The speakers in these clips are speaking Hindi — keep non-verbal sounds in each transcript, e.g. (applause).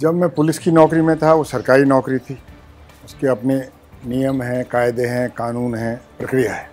जब मैं पुलिस की नौकरी में था वो सरकारी नौकरी थी उसके अपने नियम हैं कायदे हैं कानून हैं प्रक्रिया है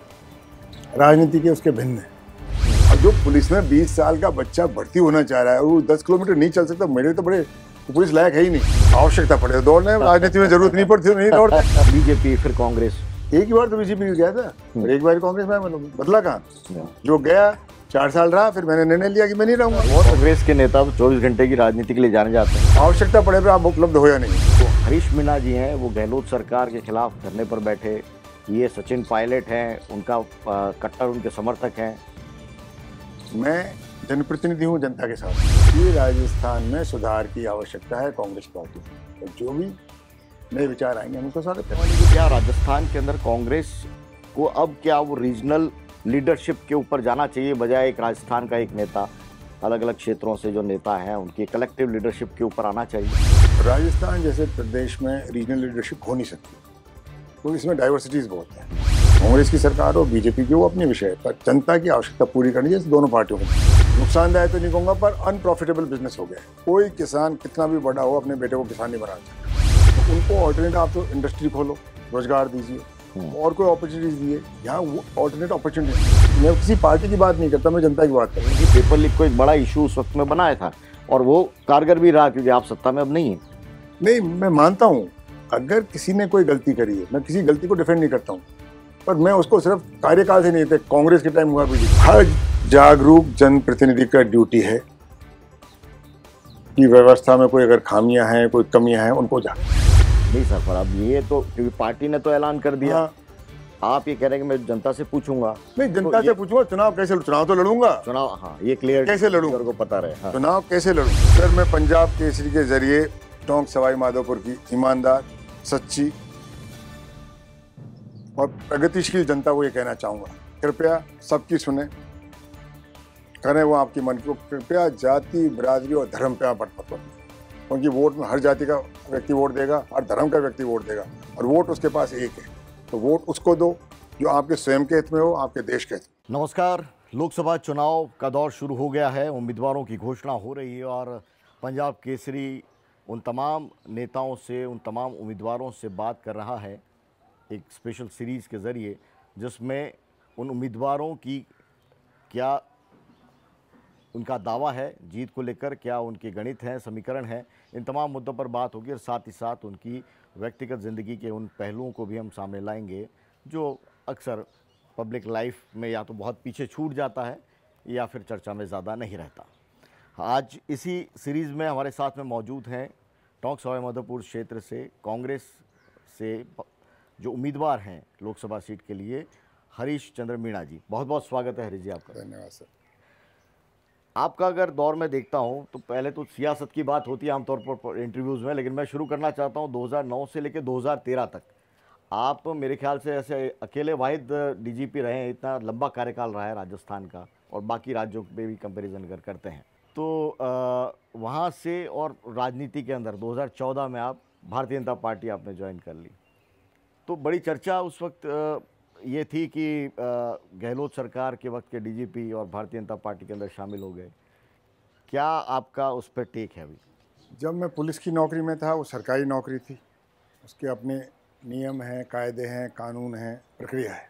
राजनीति के उसके भिन्न हैं और जो पुलिस में 20 साल का बच्चा भर्ती होना चाह रहा है वो 10 किलोमीटर नहीं चल सकता मेरे तो बड़े पुलिस लायक है ही नहीं आवश्यकता पड़े तो दौड़ने राजनीति में जरूरत नहीं पड़ती नहीं दौड़ता बीजेपी फिर कांग्रेस एक ही बार तो बीजेपी गया था हम्म। एक बार कांग्रेस में मतलब बदला कहा हाँ। जो गया चार साल रहा फिर मैंने निर्णय लिया कि मैं नहीं रहूंगा और कांग्रेस के नेता चौबीस घंटे की राजनीति के लिए जाने जाते हैं आवश्यकता पड़े पर आप उपलब्ध हो या नहीं तो हरीश मीणा जी हैं वो गहलोत सरकार के खिलाफ धरने पर बैठे ये सचिन पायलट हैं उनका कट्टर उनके समर्थक हैं मैं जनप्रतिनिधि हूँ जनता के साथ ये राजस्थान में सुधार की आवश्यकता है कांग्रेस पार्टी तो जो भी नए विचार आएंगे हम स्वागत क्या राजस्थान के अंदर कांग्रेस को अब क्या वो रीजनल लीडरशिप के ऊपर जाना चाहिए बजाय एक राजस्थान का एक नेता अलग अलग क्षेत्रों से जो नेता हैं उनकी कलेक्टिव लीडरशिप के ऊपर आना चाहिए राजस्थान जैसे प्रदेश में रीजनल लीडरशिप हो नहीं सकती क्योंकि तो इसमें डाइवर्सिटीज़ बहुत है कांग्रेस की सरकार हो बीजेपी की वो अपने विषय पर जनता की आवश्यकता पूरी करनी चाहिए दोनों पार्टियों को नुकसानदायक तो नहीं कहूँगा पर अनप्रॉफिटेबल बिजनेस हो गया कोई किसान कितना भी बड़ा हो अपने बेटे को किसान नहीं बना सकता तो उनको ऑल्टरनेट आप तो इंडस्ट्री खोलो रोजगार दीजिए हम्म। और कोई अपॉर्चुनिटीज दिए यहाँ ऑल्टरनेट अपॉर्चुनिटीज मैं किसी पार्टी की बात नहीं करता मैं जनता की बात करता हूँ पेपर लीक को एक बड़ा इशू उस वक्त में बनाया था और वो कारगर भी रहा क्योंकि आप सत्ता में अब नहीं है नहीं मैं मानता हूँ अगर किसी ने कोई गलती करी है मैं किसी गलती को डिफेंड नहीं करता हूँ पर मैं उसको सिर्फ कार्यकाल से नहीं थे कांग्रेस के टाइम हुआ भी हर जागरूक जनप्रतिनिधि का ड्यूटी है कि व्यवस्था में कोई अगर खामियां हैं कोई कमियां हैं उनको जागरूक नहीं सर अब ये तो क्योंकि पार्टी ने तो ऐलान कर दिया हाँ। आप ये कह रहे हैं कि मैं जनता से पूछूंगा नहीं तो जनता तो से पूछूंगा चुनाव कैसे चुनाव तो लड़ूंगा चुनाव हाँ ये क्लियर कैसे लड़ूंगा को पता रहे हाँ। चुनाव कैसे लड़ूं सर मैं पंजाब केसरी के जरिए टोंक सवाई माधोपुर की ईमानदार सच्ची और प्रगतिशील जनता को ये कहना चाहूंगा कृपया सबकी सुने करें वो आपकी मन को कृपया जाति बिरादरी और धर्म पे आप मत उनकी वोट में हर जाति का व्यक्ति वोट देगा हर धर्म का व्यक्ति वोट देगा और वोट उसके पास एक है तो वोट उसको दो जो आपके स्वयं के हित में हो आपके देश के हित नमस्कार लोकसभा चुनाव का दौर शुरू हो गया है उम्मीदवारों की घोषणा हो रही है और पंजाब केसरी उन तमाम नेताओं से उन तमाम उम्मीदवारों से बात कर रहा है एक स्पेशल सीरीज़ के ज़रिए जिसमें उन उम्मीदवारों की क्या उनका दावा है जीत को लेकर क्या उनके गणित हैं समीकरण हैं इन तमाम मुद्दों पर बात होगी और साथ ही साथ उनकी व्यक्तिगत ज़िंदगी के उन पहलुओं को भी हम सामने लाएंगे जो अक्सर पब्लिक लाइफ में या तो बहुत पीछे छूट जाता है या फिर चर्चा में ज़्यादा नहीं रहता आज इसी सीरीज़ में हमारे साथ में मौजूद हैं टोंक सवाई माधोपुर क्षेत्र से कांग्रेस से जो उम्मीदवार हैं लोकसभा सीट के लिए हरीश चंद्र मीणा जी बहुत बहुत स्वागत है हरीश जी आपका धन्यवाद सर आपका अगर दौर में देखता हूँ तो पहले तो सियासत की बात होती है आमतौर पर इंटरव्यूज़ में लेकिन मैं शुरू करना चाहता हूँ 2009 से लेकर 2013 तक आप तो मेरे ख्याल से ऐसे अकेले वाहिद डीजीपी रहे हैं इतना लंबा कार्यकाल रहा है राजस्थान का और बाकी राज्यों पे भी कंपैरिजन कर करते हैं तो वहाँ से और राजनीति के अंदर दो में आप भारतीय जनता पार्टी आपने ज्वाइन कर ली तो बड़ी चर्चा उस वक्त ये थी कि गहलोत सरकार के वक्त के डीजीपी और भारतीय जनता पार्टी के अंदर शामिल हो गए क्या आपका उस पर टेक है अभी जब मैं पुलिस की नौकरी में था वो सरकारी नौकरी थी उसके अपने नियम हैं कायदे हैं कानून हैं प्रक्रिया है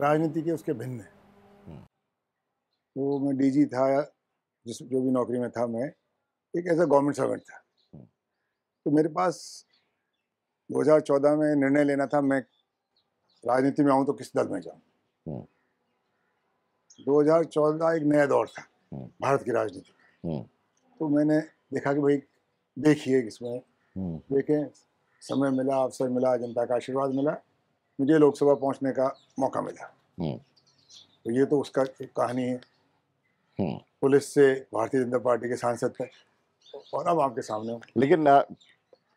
राजनीति के उसके भिन्न हैं तो मैं डीजी था जिस जो भी नौकरी में था मैं एक ऐसा गवर्नमेंट सर्वेंट था हम्म। तो मेरे पास 2014 में निर्णय लेना था मैं રાયને તેમ હું તો કિસ દદ મે જા હું 2014 એક નયા દોર થા ભારત કે રાજનીતિ તો મેને દેખા કે ભાઈ દેખીએ القسمه કે સમય મળા अफसर मिला જનતા કા આશીર્વાદ મિલા મુજે લોકસભા પહોંચને કા મોકા મિલા હમ તો યે તો ઉસકા એક કહાની હમ પોલીસ સે ભારતીય જનતા પાર્ટી કે સાંસદ થા ઓર અબ આપ કે સામે હું લેકિન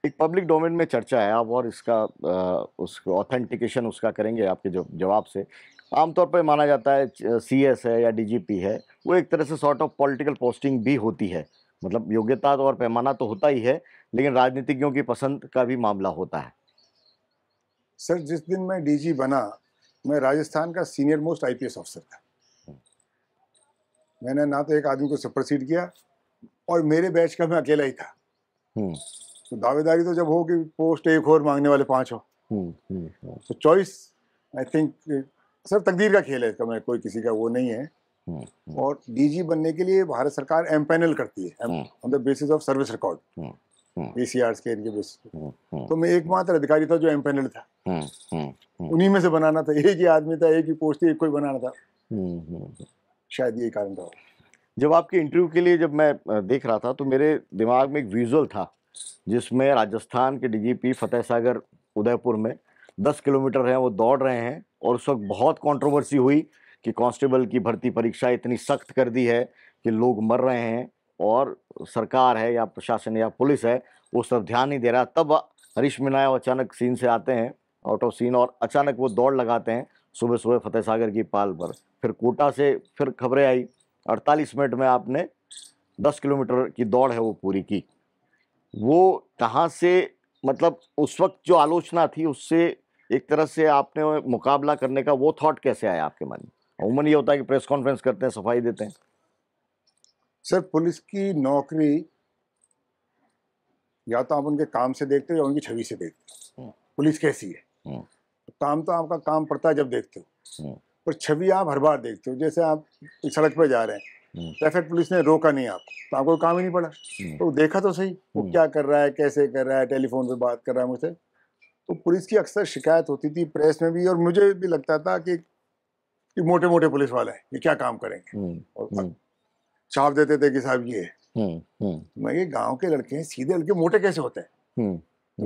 एक पब्लिक डोमेन में चर्चा है आप और इसका उसको ऑथेंटिकेशन उसका करेंगे आपके जो जवाब से आमतौर पर माना जाता है सी एस है या डी है वो एक तरह से सॉर्ट ऑफ पॉलिटिकल पोस्टिंग भी होती है मतलब योग्यता तो और पैमाना तो होता ही है लेकिन राजनीतिज्ञों की पसंद का भी मामला होता है सर जिस दिन मैं डीजी बना मैं राजस्थान का सीनियर मोस्ट आईपीएस ऑफिसर था हम्म। मैंने ना तो एक आदमी को सुपरसीड किया और मेरे बैच का मैं अकेला ही था हम्म। तो दावेदारी तो जब होगी पोस्ट एक और मांगने वाले पांच हो हम्म, हम्म, हम्म। तो चॉइस आई थिंक सर तकदीर का खेल है इसका मैं कोई किसी का वो नहीं है और डीजी बनने के लिए भारत सरकार एम पैनल करती है on the basis of service record ACR के इनके बेसिस तो मैं एकमात्र अधिकारी था जो एम पैनल था उन्हीं में से बनाना था एक ही आदमी था एक ही पोस्ट थी एक को ही बनाना था शायद यही कारण था जब आपके इंटरव्यू के लिए जब मैं देख रहा था तो मेरे दिमाग में एक विजुअल था जिसमें राजस्थान के डीजीपी फतेह सागर उदयपुर में 10 किलोमीटर हैं वो दौड़ रहे हैं और उस वक्त बहुत कंट्रोवर्सी हुई कि कांस्टेबल की भर्ती परीक्षा इतनी सख्त कर दी है कि लोग मर रहे हैं और सरकार है या प्रशासन या पुलिस है उस तरफ ध्यान नहीं दे रहा तब हरीश मिनाया अचानक सीन से आते हैं आउट ऑफ सीन और अचानक वो दौड़ लगाते हैं सुबह सुबह फतेह सागर की पाल पर फिर कोटा से फिर खबरें आई अड़तालीस मिनट में आपने दस किलोमीटर की दौड़ है वो पूरी की वो कहाँ से मतलब उस वक्त जो आलोचना थी उससे एक तरह से आपने मुकाबला करने का वो थॉट कैसे आया आपके मन में अमूमन ये होता है कि प्रेस कॉन्फ्रेंस करते हैं सफाई देते हैं सर पुलिस की नौकरी या तो आप उनके काम से देखते हो या उनकी छवि से देखते हो हम्म। पुलिस कैसी है हम्म। काम तो आपका काम पड़ता है जब देखते हो हम्म। पर छवि आप हर बार देखते हो जैसे आप सड़क पर जा रहे हैं हम्म। ट्रैफिक पुलिस ने रोका नहीं आपको तो आपको काम ही नहीं पड़ा हम्म। तो देखा तो सही वो हम्म। क्या कर रहा है कैसे कर रहा है टेलीफोन पे बात कर रहा है मुझसे तो पुलिस की अक्सर शिकायत होती थी प्रेस में भी और मुझे भी लगता था कि, कि मोटे मोटे पुलिस वाले हैं ये क्या काम करेंगे और छाप देते थे कि साहब ये तो मैं ये गाँव के लड़के हैं सीधे लड़के मोटे कैसे होते हैं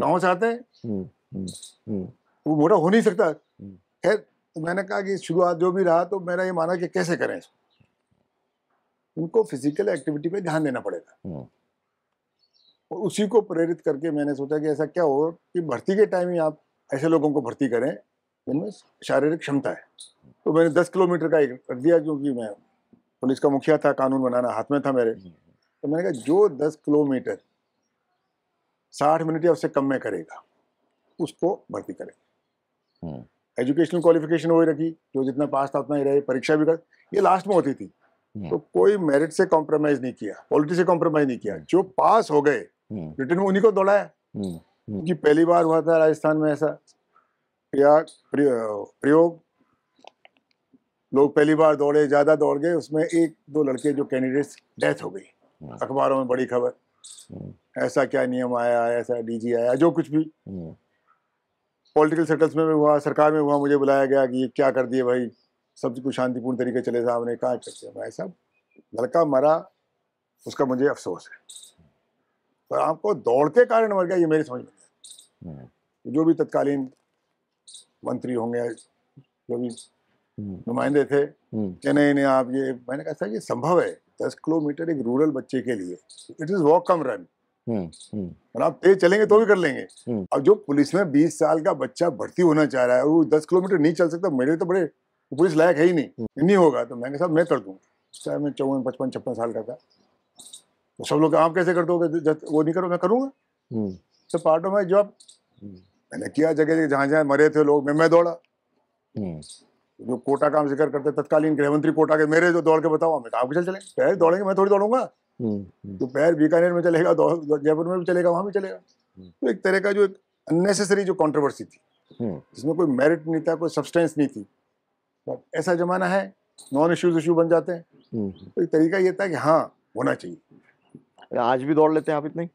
गाँव से आते हैं वो मोटा हो नहीं सकता खैर तो मैंने कहा कि शुरुआत जो भी रहा तो मेरा ये माना कि कैसे करें इसको उनको फिजिकल एक्टिविटी पे ध्यान देना पड़ेगा हम्म। और उसी को प्रेरित करके मैंने सोचा कि ऐसा क्या हो कि भर्ती के टाइम ही आप ऐसे लोगों को भर्ती करें जिनमें शारीरिक क्षमता है तो मैंने दस किलोमीटर का एक कर दिया क्योंकि मैं पुलिस का मुखिया था कानून बनाना हाथ में था मेरे हम्म। तो मैंने कहा जो दस किलोमीटर साठ मिनट या उससे कम में करेगा उसको भर्ती करें एजुकेशनल हम्म। क्वालिफिकेशन वही रखी जो जितना पास था उतना ही रहे परीक्षा भी कर ये लास्ट में होती थी हम्म। तो कोई मेरिट से कॉम्प्रोमाइज नहीं किया पॉलिटिक्स से कॉम्प्रोमाइज नहीं किया हम्म। जो पास हो गए रिटर्न हम्म। में उन्हीं को दौड़ाया क्योंकि पहली बार हुआ था राजस्थान में ऐसा या प्रयोग लोग पहली बार दौड़े ज्यादा दौड़ गए उसमें एक दो लड़के जो कैंडिडेट्स डेथ हो गई अखबारों में बड़ी खबर ऐसा क्या नियम आया ऐसा डीजी आया जो कुछ भी पॉलिटिकल सर्कल्स में भी हुआ सरकार में हुआ मुझे बुलाया गया कि ये क्या कर दिए भाई सब कुछ शांतिपूर्ण तरीके चले साहब ने कहा करते भाई साहब लड़का मरा उसका मुझे अफसोस है पर आपको दौड़ के कारण मर गया ये मेरे समझ में हम्म। जो भी तत्कालीन मंत्री होंगे जो भी हम्म। नुमाइंदे थे हम्म। कि नहीं नहीं आप ये मैंने कहा था ये संभव है दस किलोमीटर एक रूरल बच्चे के लिए it is walk cum run और आप तेज चलेंगे तो भी कर लेंगे अब जो पुलिस में बीस साल का बच्चा भर्ती होना चाह रहा है वो दस किलोमीटर नहीं चल सकता मेरे तो बड़े पुलिस लायक है ही नहीं हम्म। नहीं होगा तो मैंने साहब मैं कर उस टाइम में चौवन पचपन छप्पन साल का था तो सब लोग आप कैसे कर दोगे वो नहीं करो मैं करूँगा हम्म। तो पार्ट ऑफ माई जॉब मैंने किया जगह जगह जहाँ जहाँ मरे थे लोग मैं मैं दौड़ा हम्म। जो कोटा का हम जिक्र करते तत्कालीन गृहमंत्री कोटा के मेरे जो दौड़ के बताओ हमें आप चल चले पैर दौड़ेंगे मैं थोड़ी दौड़ूंगा तो पैर बीकानेर में चलेगा जयपुर में भी चलेगा वहां भी चलेगा तो एक तरह का जो एक अननेसेसरी जो कॉन्ट्रोवर्सी थी इसमें कोई मेरिट नहीं था कोई सब्सटेंस नहीं थी बट ऐसा ज़माना है नॉन इश्यूज इशू बन जाते हैं हम्म। तो एक तरीका ये था कि हाँ होना चाहिए आज भी दौड़ लेते हैं आप इतनी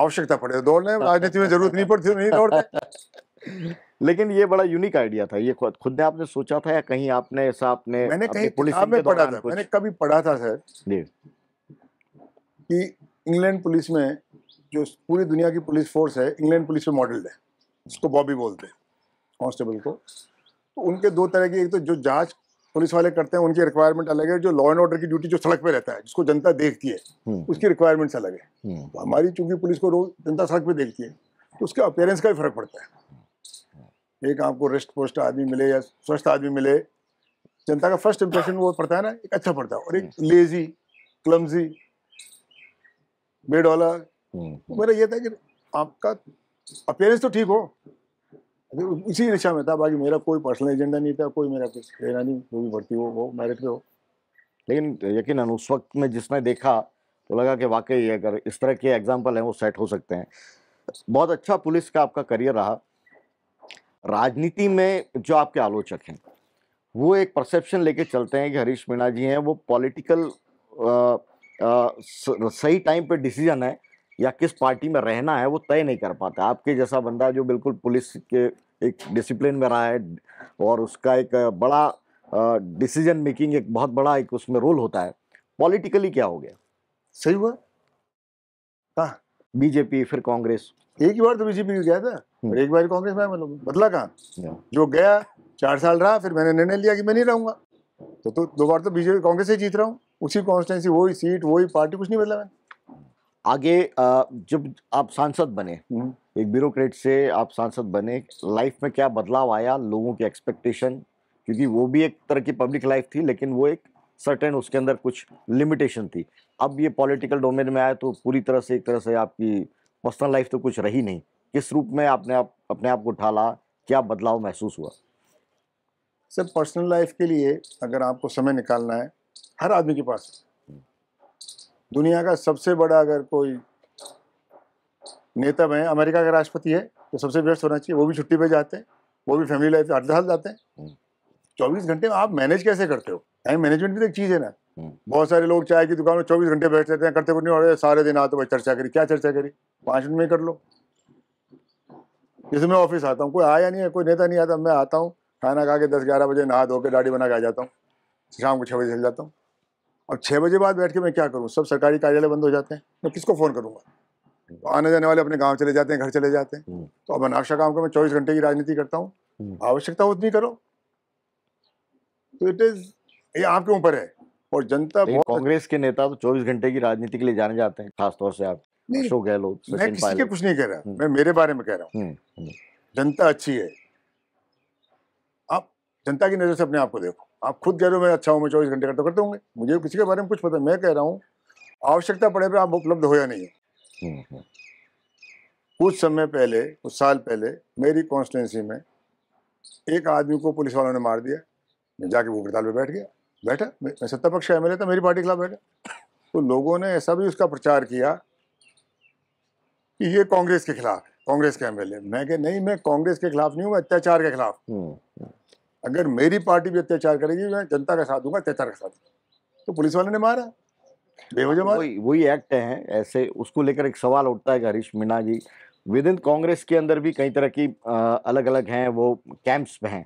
आवश्यकता पड़े तो दौड़ने राजनीति में जरूरत नहीं पड़ती नहीं दौड़ते (laughs) लेकिन ये बड़ा यूनिक आइडिया था ये खुद खुद ने आपने सोचा था या कहीं आपने ऐसा आपने मैंने कहीं पुलिस में पढ़ा था मैंने कभी पढ़ा था सर जी कि इंग्लैंड पुलिस में जो पूरी दुनिया की पुलिस फोर्स है इंग्लैंड पुलिस में मॉडल है इसको बॉबी बोलते हैं कॉन्स्टेबल को तो उनके दो तरह की एक तो जो जांच पुलिस वाले करते हैं उनकी रिक्वायरमेंट अलग है जो लॉ एंड ऑर्डर की ड्यूटी जो सड़क पे रहता है जिसको जनता देखती है हम्म। उसकी रिक्वायरमेंट अलग है हम्म। तो हमारी चूंकि पुलिस को रोज जनता सड़क पे देखती है तो उसके अपेयरेंस का भी फर्क पड़ता है एक आपको रेस्ट पोस्ट आदमी मिले या स्वस्थ आदमी मिले जनता का फर्स्ट इंप्रेशन वो पड़ता है ना एक अच्छा पड़ता है और एक लेजी क्लमजी बेडॉलर मेरा ये था कि आपका अपेयरेंस तो ठीक हो उसी नशा में था बाकी मेरा कोई पर्सनल एजेंडा नहीं था कोई मेरा कुछ लेना नहीं जो भी भर्ती हो वो मेरिट पे हो लेकिन यकीन उस वक्त में जिसने देखा तो लगा कि वाकई अगर इस तरह के एग्जाम्पल हैं वो सेट हो सकते हैं बहुत अच्छा पुलिस का आपका करियर रहा राजनीति में जो आपके आलोचक हैं वो एक परसेप्शन लेके चलते हैं कि हरीश मीणा जी हैं वो पॉलिटिकल सही टाइम पे डिसीजन है या किस पार्टी में रहना है वो तय नहीं कर पाता आपके जैसा बंदा जो बिल्कुल पुलिस के एक डिसिप्लिन में रहा है और उसका एक बड़ा डिसीजन मेकिंग एक बहुत बड़ा एक उसमें रोल होता है पॉलिटिकली क्या हो गया सही हुआ कहा बीजेपी फिर कांग्रेस एक ही बार तो बीजेपी में गया था हम्म। और एक बार कांग्रेस में मतलब बदला कहा जो गया चार साल रहा फिर मैंने निर्णय लिया कि मैं नहीं रहूंगा तो, तो दो बार तो बीजेपी कांग्रेस से जीत रहा हूँ उसी कॉन्स्टिटेंसी वही सीट वही पार्टी कुछ नहीं बदला मैंने आगे जब आप सांसद बने हम्म। एक ब्यूरोक्रेट से आप सांसद बने लाइफ में क्या बदलाव आया लोगों की एक्सपेक्टेशन क्योंकि वो भी एक तरह की पब्लिक लाइफ थी लेकिन वो एक सर्टेन उसके अंदर कुछ लिमिटेशन थी अब ये पॉलिटिकल डोमेन में आया तो पूरी तरह से एक तरह से आपकी पर्सनल लाइफ तो कुछ रही नहीं किस रूप में आपने आप अपने आप को ढाला क्या बदलाव महसूस हुआ सर पर्सनल लाइफ के लिए अगर आपको समय निकालना है हर आदमी के पास दुनिया का सबसे बड़ा अगर कोई नेता में अमेरिका का राष्ट्रपति है तो सबसे बेस्ट होना चाहिए वो भी छुट्टी पे जाते हैं वो भी फैमिली लाइफ हर साल जाते हैं हम्म। चौबीस घंटे आप मैनेज कैसे करते हो टाइम मैनेजमेंट भी तो एक चीज़ है ना हम्म। बहुत सारे लोग चाय की दुकान में चौबीस घंटे बैठ रहते हैं करते नहीं हो सारे दिन आते भाई चर्चा करी क्या चर्चा करी पाँच मिनट में कर लो जैसे मैं ऑफिस आता हूँ कोई आया नहीं है कोई नेता नहीं आता मैं आता हूँ खाना खा के दस ग्यारह बजे नहा धो के दाढ़ी बना के आ जाता हूँ शाम को छः बजे चल जाता हूँ और छः बजे बाद बैठ के मैं क्या करूँ सब सरकारी कार्यालय बंद हो जाते हैं मैं किसको फ़ोन करूँगा तो हम्म। आने जाने वाले अपने गाँव चले जाते हैं घर चले जाते हैं हम्म। तो अब अनावश्यक काम का मैं चौबीस घंटे की राजनीति करता हूँ हम्म। आवश्यकता उतनी करो तो इट इज़ ये आपके ऊपर है और जनता कांग्रेस के नेता तो चौबीस घंटे की राजनीति के लिए जाने जाते हैं खासतौर से आप अशोक गहलोत मैं किसी के कुछ नहीं कह रहा मैं मेरे बारे में कह रहा हूँ जनता अच्छी है आप जनता की नज़र से अपने आप को देखो आप खुद कह रहे हो मैं अच्छा हूँ मैं चौबीस घंटे करता करते होंगे मुझे किसी के बारे में कुछ पता मैं कह रहा हूँ आवश्यकता पड़े पर आप उपलब्ध हो या नहीं है हम्म, हम्म। कुछ समय पहले कुछ साल पहले मेरी कॉन्स्टिटेंसी में एक आदमी को पुलिस वालों ने मार दिया मैं जाके वो हड़ताल पर बैठ गया बैठा मैं सत्ता पक्ष एम एल था मेरी पार्टी के खिलाफ बैठा तो लोगों ने ऐसा भी उसका प्रचार किया कि ये कांग्रेस के खिलाफ कांग्रेस के एम मैं कह नहीं मैं कांग्रेस के खिलाफ नहीं हूँ मैं अत्याचार के खिलाफ अगर मेरी पार्टी भी अत्याचार करेगी मैं जनता का साथ दूंगा अत्याचार का साथ दूंगा तो पुलिस वाले ने मारा बेवजह मारा वही वही एक्ट है ऐसे उसको लेकर एक सवाल उठता है हरीश मीणा जी विद इन कांग्रेस के अंदर भी कई तरह की अलग अलग हैं वो कैंप्स में हैं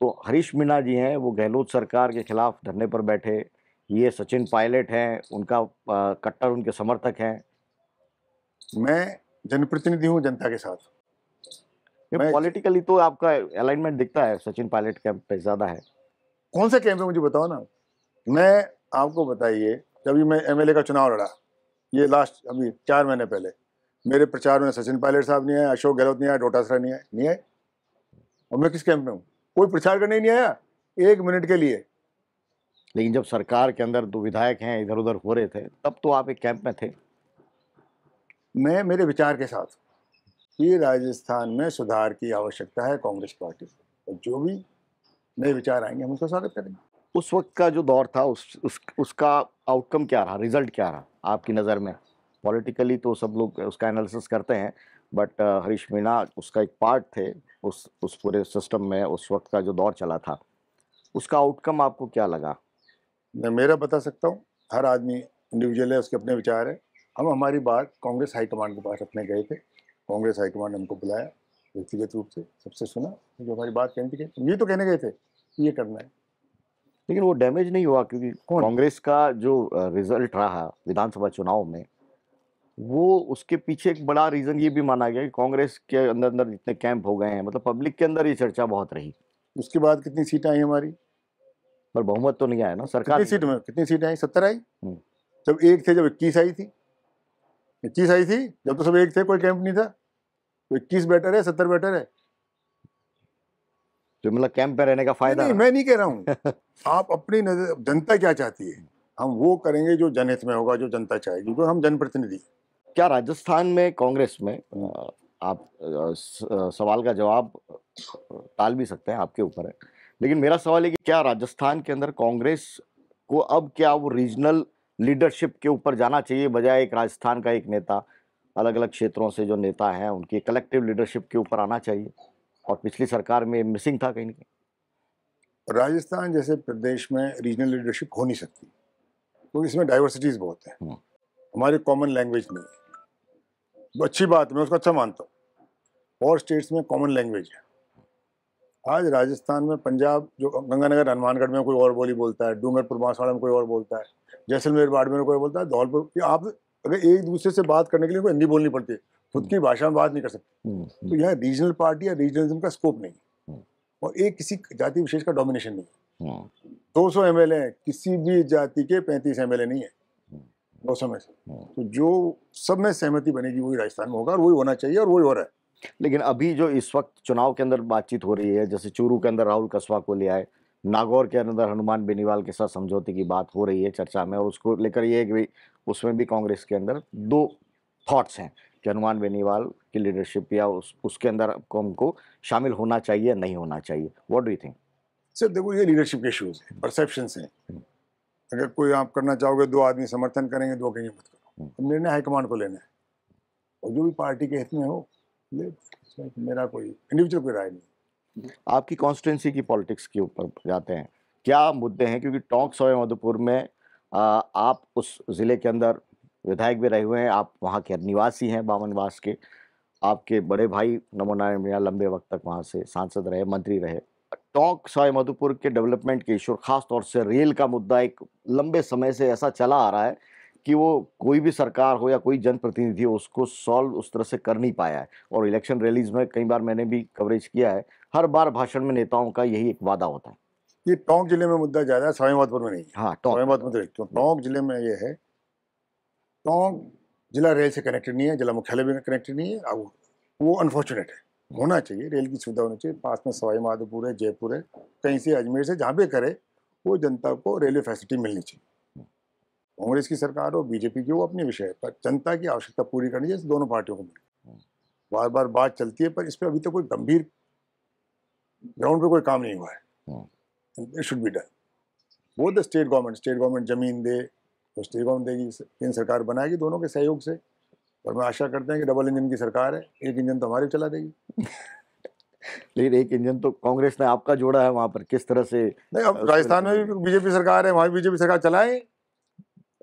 तो हरीश मीणा जी हैं वो गहलोत सरकार के खिलाफ धरने पर बैठे ये सचिन पायलट हैं उनका कट्टर उनके समर्थक हैं मैं जनप्रतिनिधि हूँ जनता के साथ पॉलिटिकली तो आपका अलाइनमेंट दिखता है सचिन पायलट कैंप पे ज्यादा है कौन से कैंप है मुझे बताओ ना मैं आपको बताइए जब मैं एमएलए का चुनाव लड़ा ये लास्ट अभी चार महीने पहले मेरे प्रचार में सचिन पायलट साहब नहीं आए अशोक गहलोत नहीं आए डोटासरा नहीं आए नहीं आए और मैं किस कैंप में हूँ कोई प्रचार करने नहीं आया एक मिनट के लिए लेकिन जब सरकार के अंदर दो विधायक हैं इधर उधर हो रहे थे तब तो आप एक कैंप में थे मैं मेरे विचार के साथ कि राजस्थान में सुधार की आवश्यकता है कांग्रेस पार्टी और जो भी नए विचार आएंगे हम उसका स्वागत करेंगे उस वक्त का जो दौर था उस, उस उसका आउटकम क्या रहा रिजल्ट क्या रहा आपकी नज़र में पॉलिटिकली तो सब लोग उसका एनालिसिस करते हैं बट uh, हरीश मीणा उसका एक पार्ट थे उस उस पूरे सिस्टम में उस वक्त का जो दौर चला था उसका आउटकम आपको क्या लगा मैं मेरा बता सकता हूँ हर आदमी इंडिविजुअल है उसके अपने विचार है हम हमारी बात कांग्रेस हाईकमांड के पास रखने गए थे कांग्रेस हाईकमांड ने हमको बुलाया व्यक्तिगत रूप से सबसे सुना जो हमारी बात कहनी थी ये तो कहने गए थे कि ये करना है लेकिन वो डैमेज नहीं हुआ क्योंकि कांग्रेस का जो रिजल्ट रहा विधानसभा चुनाव में वो उसके पीछे एक बड़ा रीज़न ये भी माना गया कि कांग्रेस के अंदर अंदर जितने कैंप हो गए हैं मतलब पब्लिक के अंदर ये चर्चा बहुत रही उसके बाद कितनी सीटें आई हमारी पर बहुमत तो नहीं आया ना सरकार कितनी सीट में कितनी सीटें आई सत्तर आई हम्म। जब एक थे जब इक्कीस आई थी इक्कीस आई थी जब तो सब एक थे कोई कैंप नहीं था तो इक्कीस बेटर है सत्तर बेटर है तो मतलब कैंप में रहने का फायदा नहीं, मैं नहीं कह रहा हूँ (laughs) आप अपनी नजर जनता क्या चाहती है हम वो करेंगे जो जनहित में होगा जो जनता चाहेगी क्योंकि हम जनप्रतिनिधि क्या राजस्थान में कांग्रेस में आप सवाल का जवाब टाल भी सकते हैं आपके ऊपर है लेकिन मेरा सवाल है कि क्या राजस्थान के अंदर कांग्रेस को अब क्या वो रीजनल लीडरशिप के ऊपर जाना चाहिए बजाय एक राजस्थान का एक नेता अलग अलग क्षेत्रों से जो नेता हैं उनकी कलेक्टिव लीडरशिप के ऊपर आना चाहिए और पिछली सरकार में मिसिंग था कहीं ना कहीं राजस्थान जैसे प्रदेश में रीजनल लीडरशिप हो नहीं सकती क्योंकि तो इसमें डाइवर्सिटीज़ बहुत हैं हमारी कॉमन लैंग्वेज नहीं है अच्छी बात है मैं उसको अच्छा मानता हूँ और स्टेट्स में कॉमन लैंग्वेज है आज राजस्थान में पंजाब जो गंगानगर हनुमानगढ़ में कोई और बोली बोलता है डूंगरपुर बांसवाड़ा में कोई और बोलता है जैसलमेर बाड़मेर में कोई बोलता है धौलपुर आप अगर एक दूसरे से बात करने के लिए हिंदी बोलनी पड़ती है खुद की हम्म। भाषा में बात नहीं कर सकते हम्म, हम्म। तो यहाँ रीजनल पार्टी या रीजनलिज्म का स्कोप नहीं है और एक किसी जाति विशेष का डोमिनेशन नहीं है दो सौ एम किसी भी जाति के पैंतीस एम नहीं है दो सौ में से तो जो सब में सहमति बनेगी वही राजस्थान में होगा और वही होना चाहिए और वही हो रहा है लेकिन अभी जो इस वक्त चुनाव के अंदर बातचीत हो रही है जैसे चूरू के अंदर राहुल कस्बा को ले आए नागौर के अंदर हनुमान बेनीवाल के साथ समझौते की बात हो रही है चर्चा में और उसको लेकर ये कि उसमें भी कांग्रेस के अंदर दो थाट्स हैं कि हनुमान बेनीवाल की लीडरशिप या उस उसके अंदर कौम को शामिल होना चाहिए नहीं होना चाहिए what do you think sir देखो ये लीडरशिप के इशूज हैं परसेप्शन हैं हम्म। अगर कोई आप करना चाहोगे दो आदमी समर्थन करेंगे दो कहेंगे मत करो हम्म। तो निर्णय हाईकमांड को लेना है और जो भी पार्टी के हित में हो इसमें मेरा कोई इंडिविजुअल कोई राय नहीं आपकी कॉन्स्टिट्यूंसी की पॉलिटिक्स के ऊपर जाते हैं क्या मुद्दे हैं क्योंकि टोंक सवाई मधुपुर में आ, आप उस ज़िले के अंदर विधायक भी रहे हुए हैं आप वहाँ के निवासी हैं बामनवास के आपके बड़े भाई नमोनारायण मीणा लंबे वक्त तक वहाँ से सांसद रहे मंत्री रहे टोंक सवाई मधुपुर के डेवलपमेंट के इशू खास तौर से रेल का मुद्दा एक लंबे समय से ऐसा चला आ रहा है कि वो कोई भी सरकार हो या कोई जनप्रतिनिधि हो उसको सॉल्व उस तरह से कर नहीं पाया है और इलेक्शन रैलीज में कई बार मैंने भी कवरेज किया है हर बार भाषण में नेताओं का यही एक वादा होता है ये टोंक जिले में मुद्दा ज़्यादा है स्वामीवादपुर में नहीं हाँ टोंक में तो देखते टोंक जिले में ये है टोंक जिला रेल से कनेक्टेड नहीं है जिला मुख्यालय भी कनेक्टेड नहीं है अब वो अनफॉर्चुनेट है होना चाहिए रेल की सुविधा होनी चाहिए पास में सवाई माधोपुर है जयपुर है कहीं से अजमेर से जहाँ भी करे वो जनता को रेलवे फैसिलिटी मिलनी चाहिए कांग्रेस की सरकार हो बीजेपी की हो अपने विषय पर जनता की आवश्यकता पूरी करनी चाहिए दोनों पार्टियों को मिलकर हम्म। बार बार बात चलती है पर इस पर अभी तक तो कोई गंभीर ग्राउंड पे कोई काम नहीं हुआ है इट शुड बी डन वो the state government state government जमीन दे तो स्टेट गवर्नमेंट देगी केंद्र सरकार बनाएगी दोनों के सहयोग से और मैं आशा करते हैं कि डबल इंजन की सरकार है एक इंजन तो हमारे चला देगी (laughs) लेकिन एक इंजन तो कांग्रेस ने आपका जोड़ा है वहाँ पर किस तरह से नहीं अब राजस्थान में भी बीजेपी सरकार है वहाँ बीजेपी सरकार चलाए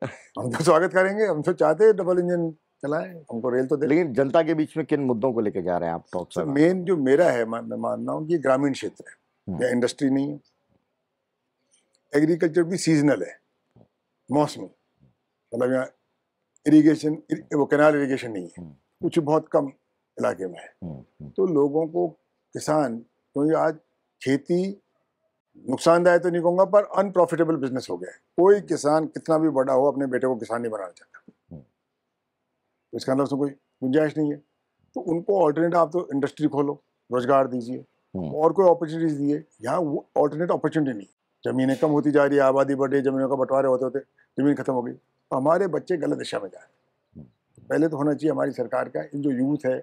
हम तो स्वागत करेंगे हम तो चाहते हैं डबल इंजन चलाएं हमको रेल तो दे लेकिन जनता के बीच में किन मुद्दों को लेकर जा रहे हैं आप टॉप सर मेन जो मेरा है मैं मानना हूँ कि ग्रामीण क्षेत्र है हम्म। या इंडस्ट्री नहीं है एग्रीकल्चर भी सीजनल है मौसमी मतलब यहाँ इरीगेशन वो कैनाल इरीगेशन नहीं है हम्म। कुछ बहुत कम इलाके में है हम्म, तो लोगों को किसान क्योंकि आज खेती नुकसानदायक तो नहीं कहूँगा पर अनप्रॉफिटेबल बिजनेस हो गया है कोई किसान कितना भी बड़ा हो अपने बेटे को किसान नहीं बनाना चाहता हम्म। तो इसका अंदर मतलब उसमें तो कोई गुंजाइश नहीं है तो उनको ऑल्टरनेट आप तो इंडस्ट्री खोलो रोजगार दीजिए हम्म। और कोई अपॉर्चुनिटीज दिए यहाँ वो ऑल्टरनेट अपॉर्चुनिटी नहीं ज़मीनें कम होती जा रही है आबादी बढ़ रही है ज़मीनों का बंटवारे होते होते ज़मीन खत्म हो गई तो हमारे बच्चे गलत दिशा में जा रहे हैं हम्म। पहले तो होना चाहिए हमारी सरकार का इन जो यूथ है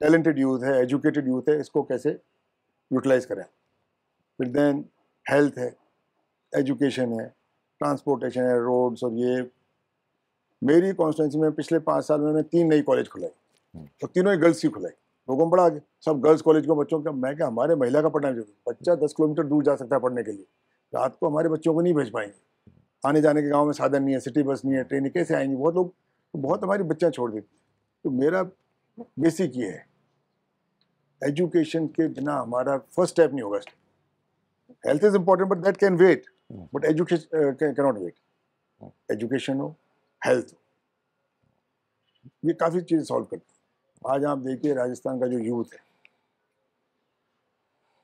टैलेंटेड यूथ है एजुकेटेड यूथ है इसको कैसे यूटिलाइज करें फिर देन हेल्थ है एजुकेशन है ट्रांसपोर्टेशन है रोड्स और ये मेरी कॉन्स्टेंसी में पिछले पाँच साल में मैंने तीन नई कॉलेज खुलाए हम्म। तो तीनों ही गर्ल्स ही खुलाई लोगों में पढ़ा सब गर्ल्स कॉलेज के बच्चों का मैं क्या हमारे महिला का पढ़ना चाहिए बच्चा दस किलोमीटर दूर जा सकता है पढ़ने के लिए रात को हमारे बच्चों को नहीं भेज पाएंगे आने जाने के गाँव में साधन नहीं है सिटी बस नहीं है ट्रेन कैसे आएंगी बहुत लोग तो बहुत हमारी बच्चियाँ छोड़ देती तो मेरा बेसिक ये है एजुकेशन के बिना हमारा फर्स्ट स्टेप नहीं होगा health is important, but that can wait but education cannot wait education हो, हेल्थ ये काफ़ी चीज़ सॉल्व करती है आज आप देखिए राजस्थान का जो यूथ है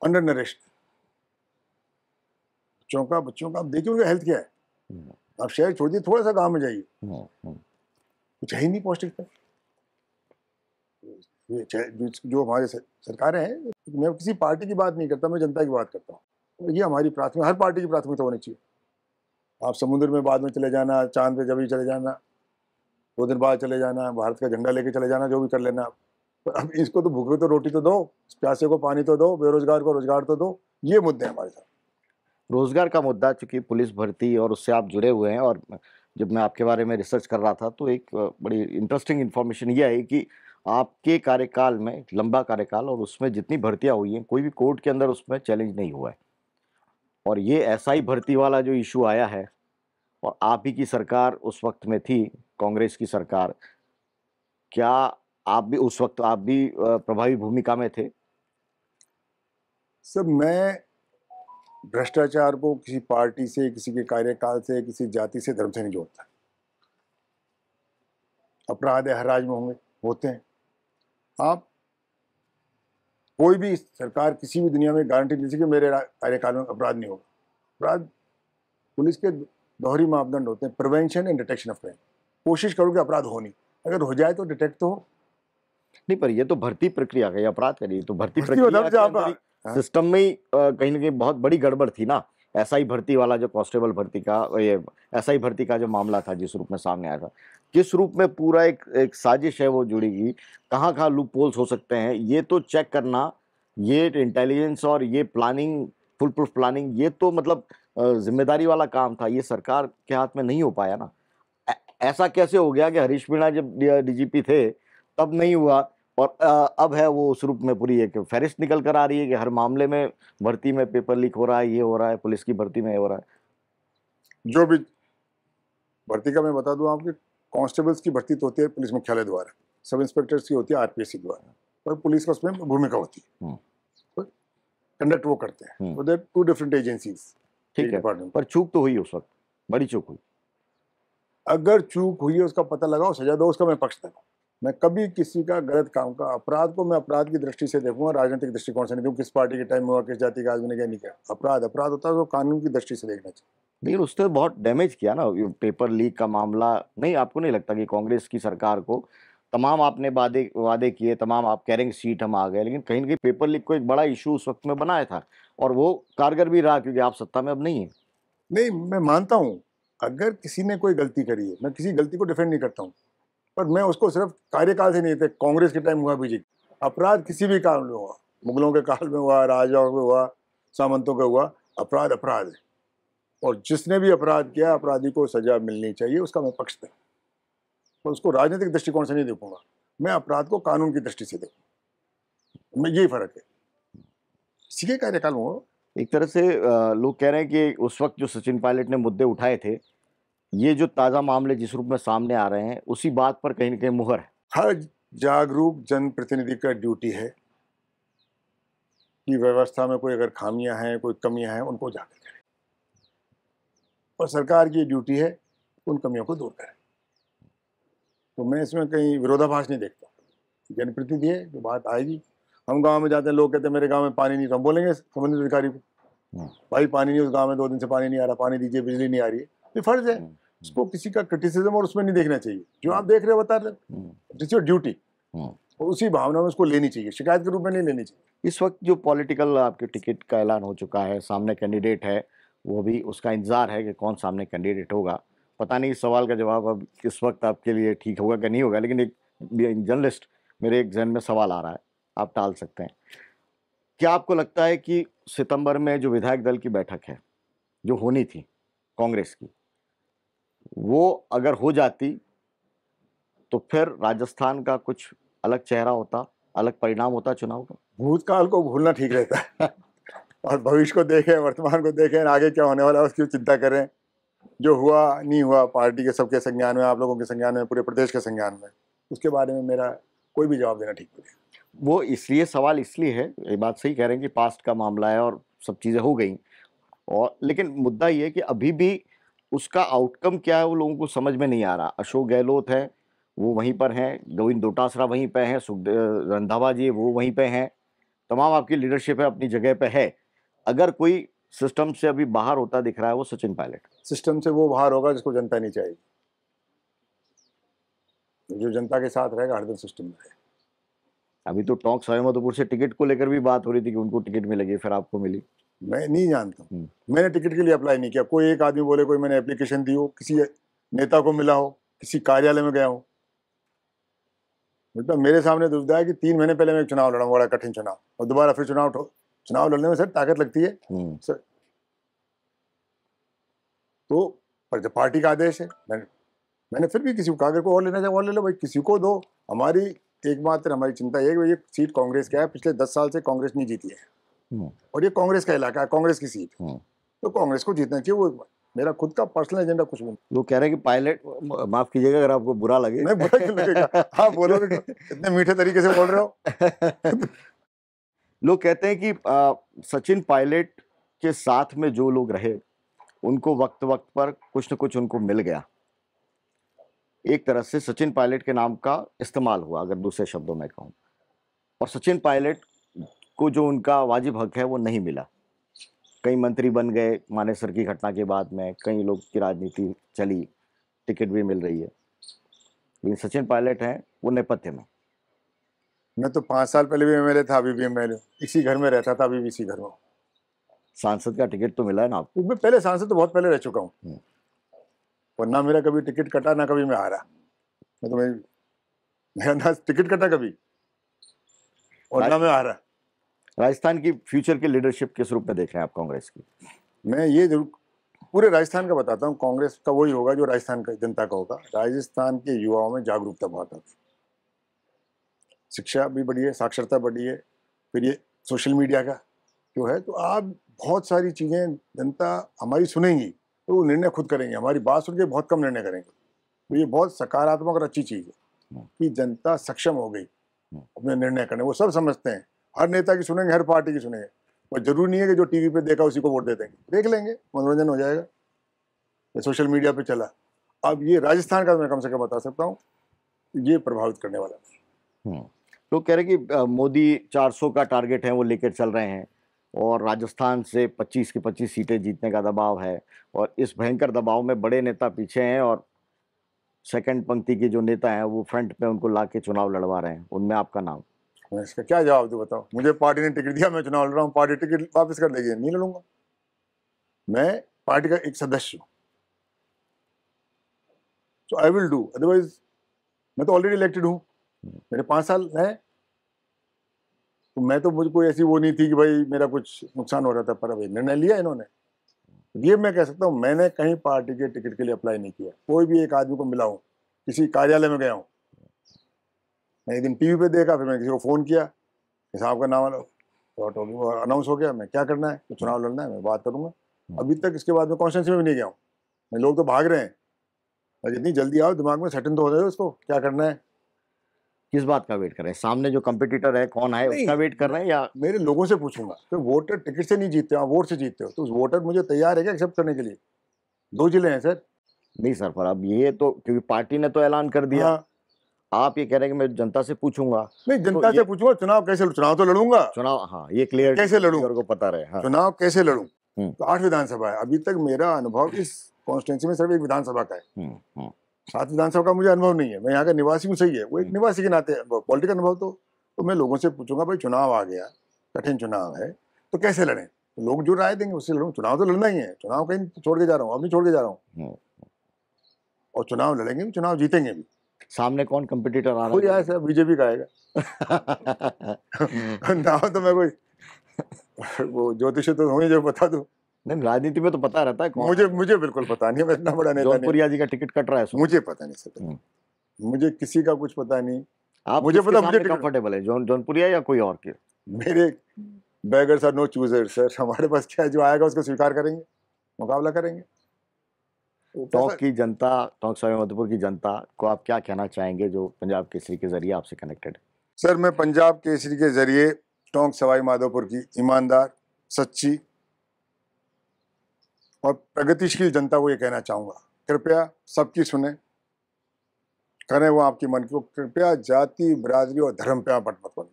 अंडर नरिश्ड बच्चों का बच्चों का आप देखिए उनका हेल्थ क्या है hmm. आप शहर छोड़ दिए थोड़ा सा गांव में जाइए hmm, hmm. कुछ है ही नहीं पौष्टिकता जो हमारे सरकारें हैं मैं किसी पार्टी की बात नहीं करता मैं जनता की बात करता हूँ ये हमारी प्राथमिकता हर पार्टी की प्राथमिकता होनी चाहिए आप समुद्र में बाद में चले जाना चांद पे जब भी चले जाना दो दिन बाद चले जाना भारत का झंडा लेके चले जाना जो भी कर लेना आप तो अब इसको तो भूखे तो रोटी तो दो प्यासे को पानी तो दो बेरोजगार को रोजगार तो दो ये मुद्दे हैं हमारे साथ रोजगार का मुद्दा चूंकि पुलिस भर्ती और उससे आप जुड़े हुए हैं और जब मैं आपके बारे में रिसर्च कर रहा था तो एक बड़ी इंटरेस्टिंग इन्फॉर्मेशन ये है कि आपके कार्यकाल में लंबा कार्यकाल और उसमें जितनी भर्तियां हुई हैं कोई भी कोर्ट के अंदर उसमें चैलेंज नहीं हुआ है और ये ऐसा ही भर्ती वाला जो इशू आया है और आप ही की सरकार उस वक्त में थी कांग्रेस की सरकार क्या आप भी उस वक्त आप भी प्रभावी भूमिका में थे सर मैं भ्रष्टाचार को किसी पार्टी से किसी के कार्यकाल से किसी जाति से धर्म से नहीं जोड़ता अपराध हर राज्य में होंगे होते हैं आप कोई भी सरकार किसी भी दुनिया में गारंटी नहीं सके मेरे कार्यकाल में अपराध नहीं होगा अपराध पुलिस के दोहरी मापदंड होते हैं prevention and detection of crime कोशिश करो कि अपराध हो नहीं अगर हो जाए तो डिटेक्ट तो हो नहीं पर ये तो भर्ती प्रक्रिया का ये अपराध करिए तो भर्ती, भर्ती प्रक्रिया सिस्टम हाँ। में कहीं ना कहीं बहुत बड़ी गड़बड़ थी ना एस आई भर्ती वाला जो कांस्टेबल भर्ती का ये एस आई भर्ती का जो मामला था जिस रूप में सामने आया था जिस रूप में पूरा एक एक साजिश है वो जुड़ेगी कहाँ कहाँ लूप पोल्स हो सकते हैं ये तो चेक करना ये इंटेलिजेंस और ये प्लानिंग फुल प्रूफ प्लानिंग ये तो मतलब जिम्मेदारी वाला काम था ये सरकार के हाथ में नहीं हो पाया ना ऐसा कैसे हो गया कि हरीश मीणा जब डीजीपी थे तब नहीं हुआ और अब है वो उस रूप में पूरी एक फहरिस्त निकल कर आ रही है कि हर मामले में भर्ती में पेपर लीक हो रहा है ये हो रहा है पुलिस की भर्ती में ये हो रहा है जो भी भर्ती का मैं बता दूं आपके कांस्टेबल्स की भर्ती तो होती है पुलिस मुख्यालय द्वारा सब इंस्पेक्टर्स की होती है आरपीएससी द्वारा पर पुलिस का उसमें भूमिका होती है हम्म। तो कंडक्ट वो करते हैं टू डिफरेंट एजेंसीज ठीक है पर चूक तो हुई उस वक्त बड़ी चूक हुई अगर चूक हुई है उसका पता लगाओ सजा दो उसका मैं पक्ष देगा मैं कभी किसी का गलत काम का अपराध को मैं अपराध की दृष्टि से देखूंगा राजनीतिक दृष्टिकोण से नहीं देखूँ किस पार्टी के टाइम में हुआ किस जाति का आदमी ने क्या नहीं किया अपराध अपराध होता है तो कानून की दृष्टि से देखना चाहिए लेकिन उसने बहुत डैमेज किया ना पेपर लीक का मामला नहीं आपको नहीं लगता कि कांग्रेस की सरकार को तमाम आपने वादे वादे किए तमाम आप कह रहे हैं सीट हम आ गए लेकिन कहीं ना कहीं पेपर लीक को एक बड़ा इशू उस वक्त में बनाया था और वो कारगर भी रहा क्योंकि आप सत्ता में अब नहीं है नहीं मैं मानता हूँ अगर किसी ने कोई गलती करी है मैं किसी गलती को डिफेंड नहीं करता हूँ पर मैं उसको सिर्फ कार्यकाल से नहीं थे कांग्रेस के टाइम हुआ बीजेपी अपराध किसी भी काल में हुआ मुगलों के काल में हुआ राजाओं में हुआ सामंतों का हुआ अपराध अपराध है और जिसने भी अपराध किया अपराधी को सजा मिलनी चाहिए उसका मैं पक्ष था पर उसको राजनीतिक दृष्टिकोण से नहीं देखूंगा मैं अपराध को कानून की दृष्टि से देखूंगा मैं यही फर्क है इसी कार्यकाल में एक तरह से लोग कह रहे हैं कि उस वक्त जो सचिन पायलट ने मुद्दे उठाए थे ये जो ताज़ा मामले जिस रूप में सामने आ रहे हैं उसी बात पर कहीं ना कहीं मुहर है हर जागरूक जनप्रतिनिधि का ड्यूटी है कि व्यवस्था में कोई अगर खामियां हैं कोई कमियां हैं उनको उजागर करें और सरकार की ड्यूटी है उन कमियों को दूर करें तो मैं इसमें कहीं विरोधाभास नहीं देखता जनप्रतिनिधि है जो तो बात आएगी हम गांव में जाते हैं लोग कहते हैं मेरे गांव में पानी नहीं तो हम बोलेंगे संबंधित अधिकारी को हम्म। भाई पानी नहीं उस गांव में दो दिन से पानी नहीं आ रहा पानी दीजिए बिजली नहीं आ रही है ये फर्ज है उसको हम्म, हम्म। किसी का क्रिटिसिज्म और उसमें नहीं देखना चाहिए जो हम्म। आप देख रहे हो बता रहे इट्स योर ड्यूटी और उसी भावना में उसको लेनी चाहिए शिकायत के रूप में नहीं लेनी चाहिए इस वक्त जो पॉलिटिकल आपके टिकट का ऐलान हो चुका है सामने कैंडिडेट है वो भी उसका इंतज़ार है कि कौन सामने कैंडिडेट होगा पता नहीं इस सवाल का जवाब अब किस वक्त आपके लिए ठीक होगा कि नहीं होगा लेकिन एक जर्नलिस्ट मेरे एक जहन में सवाल आ रहा है आप टाल सकते हैं क्या आपको लगता है कि सितंबर में जो विधायक दल की बैठक है जो होनी थी कांग्रेस की वो अगर हो जाती तो फिर राजस्थान का कुछ अलग चेहरा होता अलग परिणाम होता चुनाव का भूतकाल को भूलना ठीक रहता है (laughs) और भविष्य को देखें वर्तमान को देखें आगे क्या होने वाला है उसकी चिंता करें जो हुआ नहीं हुआ पार्टी के सबके संज्ञान में आप लोगों के संज्ञान में पूरे प्रदेश के संज्ञान में उसके बारे में मेरा कोई भी जवाब देना ठीक नहीं वो इसलिए सवाल इसलिए है ये बात सही कह रहे हैं कि पास्ट का मामला है और सब चीज़ें हो गई और लेकिन मुद्दा ये है कि अभी भी उसका आउटकम क्या है वो लोगों को समझ में नहीं आ रहा अशोक गहलोत है वो वहीं पर हैं गोविंद डोटासरा वहीं पर हैं सुख रंधावा जी वो वहीं पर हैं तमाम आपकी लीडरशिप है अपनी जगह पर है अगर कोई सिस्टम से अभी बाहर होता दिख रहा है वो सचिन पायलट सिस्टम से वो बाहर होगा जिसको जनता नहीं चाहिए जो जनता के साथ रहेगा हरदम सिस्टम में रहेगा अभी तो टोंक सवाई माधोपुर से टिकट को लेकर भी बात हो रही थी कि उनको टिकट मिलेगी फिर आपको मिली मैं नहीं जानता हम्म। मैंने टिकट के लिए अप्लाई नहीं किया कोई एक आदमी बोले कोई मैंने एप्लीकेशन दी हो किसी नेता को मिला हो किसी कार्यालय में गया हो मतलब मेरे सामने दुविधा है कि तीन महीने पहले मैं चुनाव लड़ा बड़ा कठिन चुनाव और दोबारा फिर चुनाव चुनाव लड़ने में सर ताकत लगती है हम्म। सर तो पर पार्टी का आदेश है मैंने मैंने फिर भी किसी को कागज को और लेना चाहिए और ले लो भाई किसी को दो हमारी एकमात्र हमारी चिंता ये है कि ये सीट कांग्रेस का है पिछले दस साल से कांग्रेस नहीं जीती है हम्म। और ये कांग्रेस का इलाका है कांग्रेस की सीट हम्म। तो कांग्रेस को जीतना चाहिए वो मेरा खुद का पर्सनल एजेंडा कुछ नहीं वो कह रहे हैं कि पायलट माफ कीजिएगा अगर आपको बुरा लगे नहीं बुरा क्यों लगेगा (laughs) आप बोलो इतने मीठे तरीके से बोल रहे हो (laughs) लोग कहते हैं कि सचिन पायलट के साथ में जो लोग रहे उनको वक्त वक्त पर कुछ ना कुछ उनको मिल गया एक तरह से सचिन पायलट के नाम का इस्तेमाल हुआ अगर दूसरे शब्दों में कहूँ और सचिन पायलट को जो उनका वाजिब हक है वो नहीं मिला कई मंत्री बन गए मानेसर की घटना के बाद में कई लोग की राजनीति चली टिकट भी मिल रही है लेकिन सचिन पायलट हैं वो नेपथ्य में मैं तो पाँच साल पहले भी एमएलए था अभी भी एमएलए इसी घर में रहता था अभी भी इसी घर में सांसद का टिकट तो मिला है ना आपको मैं पहले सांसद तो बहुत पहले रह चुका हूँ हम्म। और ना मेरा कभी टिकट कटा ना कभी मैं हारा मैं तो मैं मेरा ना टिकट कटा कभी और ना मैं आ रहा राजस्थान की फ्यूचर के लीडरशिप किस रूप में देख रहे हैं आप कांग्रेस की मैं ये जरूर पूरे राजस्थान का बताता हूँ कांग्रेस का वही होगा जो राजस्थान का जनता का होगा राजस्थान के युवाओं में जागरूकता बहुत है शिक्षा भी बढ़ी है साक्षरता बढ़ी है फिर ये सोशल मीडिया का जो है तो आप बहुत सारी चीज़ें जनता हमारी सुनेंगी तो वो निर्णय खुद करेंगे हमारी बात सुन के बहुत कम निर्णय करेंगे तो ये बहुत सकारात्मक और अच्छी चीज़ है हाँ। कि जनता सक्षम हो गई हाँ। अपने निर्णय करने वो सब समझते हैं हर नेता की सुनेंगे हर पार्टी की सुनेंगे और जरूरी नहीं है कि जो टीवी पे देखा उसी को वोट दे देंगे देख लेंगे मनोरंजन हो जाएगा ये सोशल मीडिया पे चला अब ये राजस्थान का तो मैं कम से कम बता सकता हूँ ये प्रभावित करने वाला तो कह रहे कि मोदी 400 का टारगेट है वो लेकर चल रहे हैं और राजस्थान से 25 की 25 सीटें जीतने का दबाव है और इस भयंकर दबाव में बड़े नेता पीछे हैं और सेकंड पंक्ति के जो नेता हैं वो फ्रंट पे उनको ला के चुनाव लड़वा रहे हैं उनमें आपका नाम मैं इसका क्या जवाब दूँ बताओ मुझे पार्टी ने टिकट दिया मैं चुनाव लड़ रहा हूँ पार्टी टिकट वापस कर लेगी नहीं लड़ूंगा मैं पार्टी का एक सदस्य हूँ so I will do otherwise मैं तो ऑलरेडी इलेक्टेड हूँ मेरे पाँच साल हैं तो मैं तो मुझे कोई ऐसी वो नहीं थी कि भाई मेरा कुछ नुकसान हो रहा था पर भाई निर्णय लिया इन्होंने ये मैं कह सकता हूँ मैंने कहीं पार्टी के टिकट के लिए अप्लाई नहीं किया कोई भी एक आदमी को मिला हूँ किसी कार्यालय में गया हूँ मैं एक दिन टीवी पे देखा फिर मैंने किसी को फ़ोन किया कि साहब का नाम तो तो अनाउंस हो गया मैं क्या करना है चुनाव लड़ना है मैं बात करूँगा हम्म। अभी तक इसके बाद में कॉन्स्टेंसी में भी नहीं गया हूँ मैं लोग तो भाग रहे हैं और जितनी जल्दी आओ दिमाग में सेटन तो हो जाए उसको क्या करना है किस बात का वेट कर रहे हैं सामने जो कंपटीटर है कौन है उसका वेट कर रहे हैं या मेरे लोगों से पूछूंगा तो वोटर टिकट से नहीं जीतते हो वोट से जीतते हो तो उस वोटर मुझे तैयार है क्या एक्सेप्ट करने के लिए दो जिले हैं सर नहीं सर पर अब ये तो क्योंकि पार्टी ने तो ऐलान कर दिया हाँ। आप ये कह रहे हैं कि मैं जनता से पूछूंगा नहीं तो जनता तो से पूछूंगा चुनाव कैसे चुनाव तो लड़ूंगा चुनाव हाँ ये क्लियर कैसे लड़ूंगा को पता रहे हाँ। चुनाव कैसे लड़ू हम्म। तो आठ विधानसभा है अभी तक मेरा अनुभव इस कॉन्स्टिट्यूंसी में सिर्फ एक विधानसभा का है हम्म, हम्म। सात विधानसभा का मुझे अनुभव नहीं है मैं यहाँ का निवासी हूँ सही है वो एक निवासी के नाते पॉलिटिकल अनुभव तो, तो मैं लोगों से पूछूंगा भाई चुनाव आ गया कठिन चुनाव है तो कैसे लड़े तो लोग जो राय देंगे उससे लड़ूंगा चुनाव तो लड़ना ही है चुनाव कहीं छोड़ के जा रहा हूँ अब नहीं छोड़ के जा रहा हूँ और चुनाव लड़ेंगे भी चुनाव जीतेंगे भी सामने कौन कंपटीटर आ रहा है ऐसा बीजेपी का आएगा (laughs) (laughs) ना तो मैं कोई वो ज्योतिष तो हूँ जो बता दू नहीं राजनीति में तो पता रहता है कौन मुझे मुझे बिल्कुल पता नहीं मैं इतना बड़ा नेता जी का टिकट कट रहा है मुझे पता नहीं सर हम्म। मुझे किसी का कुछ पता नहीं आप मुझे पता मुझे कंफर्टेबल है जौन जौनपुरिया या कोई और के मेरे beggars are no chooser sir हमारे पास क्या जो आएगा उसको स्वीकार करेंगे मुकाबला करेंगे टोंक की जनता टोंक सवाई मधोपुर की जनता को आप क्या कहना चाहेंगे जो पंजाब केसरी के जरिए आपसे कनेक्टेड सर मैं पंजाब केसरी के जरिए टोंक सवाई माधोपुर की ईमानदार सच्ची और प्रगतिशील जनता को ये कहना चाहूँगा कृपया सबकी सुने करें वो आपकी मन को कृपया जाति बिरादरी और धर्म पे आप मत बनना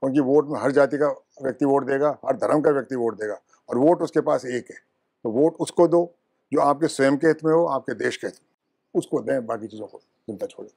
क्योंकि वोट में हर जाति का व्यक्ति वोट देगा हर धर्म का व्यक्ति वोट देगा और वोट उसके पास एक है तो वोट उसको दो जो आपके स्वयं के हित में हो आपके देश के हित में उसको दें बाकी चीज़ों को चिंता छोड़ें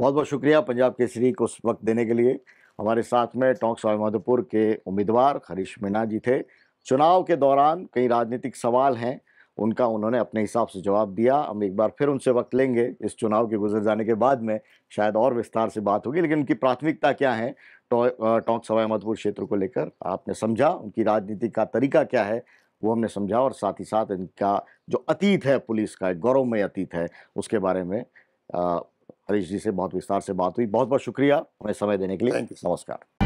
बहुत बहुत शुक्रिया पंजाब केसरी को उस वक्त देने के लिए हमारे साथ में टोंक सवाईमाधोपुर के उम्मीदवार हरीश मीणा जी थे चुनाव के दौरान कई राजनीतिक सवाल हैं उनका उन्होंने अपने हिसाब से जवाब दिया हम एक बार फिर उनसे वक्त लेंगे इस चुनाव के गुजर जाने के बाद में शायद और विस्तार से बात होगी लेकिन उनकी प्राथमिकता क्या है टोंक सवाई माधोपुर क्षेत्र को लेकर आपने समझा उनकी राजनीति का तरीका क्या है वो हमने समझा और साथ ही साथ इनका जो अतीत है पुलिस का गौरवमय अतीत है उसके बारे में हरीश जी से बहुत विस्तार से बात हुई बहुत बहुत शुक्रिया हमें समय देने के लिए नमस्कार